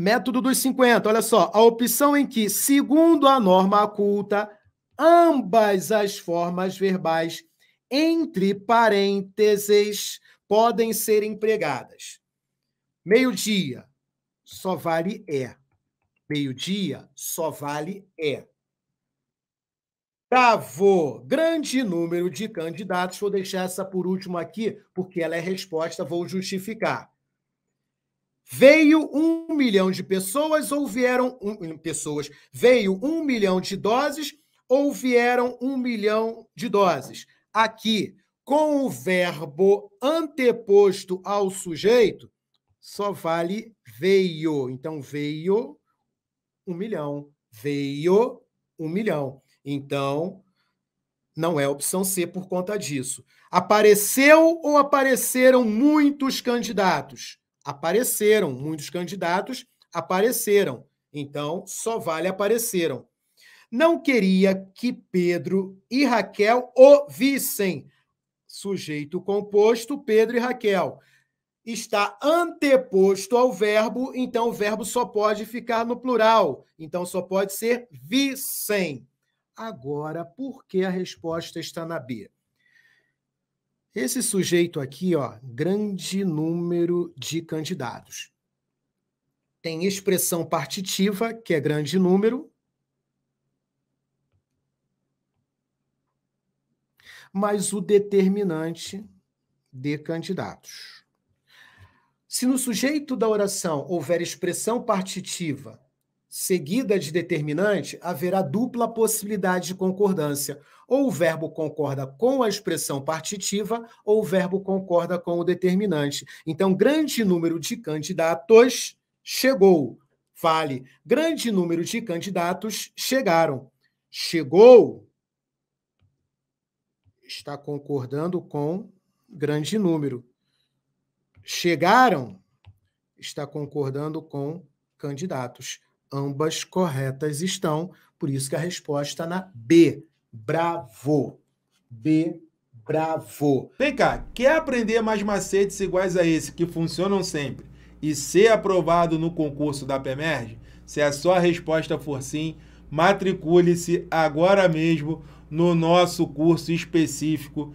método dos 50, olha só, a opção em que, segundo a norma culta, ambas as formas verbais entre parênteses podem ser empregadas. Meio-dia só vale é. Meio-dia só vale é. Travou grande número de candidatos. Vou deixar essa por último aqui, porque ela é resposta, vou justificar. Veio um milhão de pessoas ou vieram um, pessoas? Veio um milhão de doses ou vieram um milhão de doses? Aqui, com o verbo anteposto ao sujeito, só vale veio. Então, veio um milhão. Veio um milhão. Então, não é opção C por conta disso. Apareceu ou apareceram muitos candidatos? apareceram, muitos candidatos apareceram. Então, só vale apareceram. Não queria que Pedro e Raquel o vissem. Sujeito composto, Pedro e Raquel. Está anteposto ao verbo, então o verbo só pode ficar no plural. Então só pode ser vissem. Agora, por que a resposta está na B? Esse sujeito aqui, ó, grande número de candidatos. Tem expressão partitiva, que é grande número. Mas o determinante de candidatos. Se no sujeito da oração houver expressão partitiva seguida de determinante, haverá dupla possibilidade de concordância. Ou o verbo concorda com a expressão partitiva, ou o verbo concorda com o determinante. Então, grande número de candidatos chegou. Vale. Grande número de candidatos chegaram. Chegou está concordando com grande número. Chegaram está concordando com candidatos. Ambas corretas estão, por isso que a resposta na B. Bravo. B, bravo. Vem cá, quer aprender mais macetes iguais a esse que funcionam sempre e ser aprovado no concurso da PEMERG? Se a sua resposta for sim, matricule-se agora mesmo no nosso curso específico